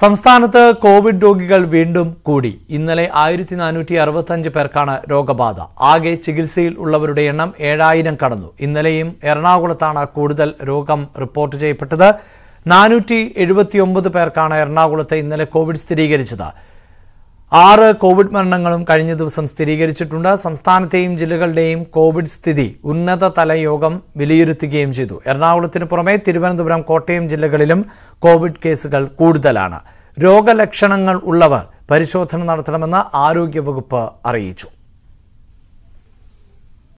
സംസ്ഥാനത്ത് കോവിഡ് രോഗികൾ വീണ്ടും കൂടി ഇന്നലെ ആയിരത്തി നാനൂറ്റി അറുപത്തഞ്ച് പേർക്കാണ് രോഗബാധ ആകെ ചികിത്സയിൽ ഉള്ളവരുടെ എണ്ണം ഏഴായിരം കടന്നു ഇന്നലെയും എറണാകുളത്താണ് കൂടുതൽ രോഗം റിപ്പോർട്ട് ചെയ്യപ്പെട്ടത് നാനൂറ്റി എഴുപത്തിയൊമ്പത് പേർക്കാണ് എറണാകുളത്ത് ഇന്നലെ കോവിഡ് സ്ഥിരീകരിച്ചത് ആറ് കോവിഡ് മരണങ്ങളും കഴിഞ്ഞ ദിവസം സ്ഥിരീകരിച്ചിട്ടുണ്ട് സംസ്ഥാനത്തെയും ജില്ലകളുടെയും കോവിഡ് സ്ഥിതി ഉന്നതതല യോഗം വിലയിരുത്തുകയും ചെയ്തു എറണാകുളത്തിന് പുറമെ തിരുവനന്തപുരം കോട്ടയം ജില്ലകളിലും കോവിഡ് കേസുകൾ കൂടുതലാണ് രോഗലക്ഷണങ്ങൾ ഉള്ളവർ പരിശോധന നടത്തണമെന്ന് ആരോഗ്യവകുപ്പ് അറിയിച്ചു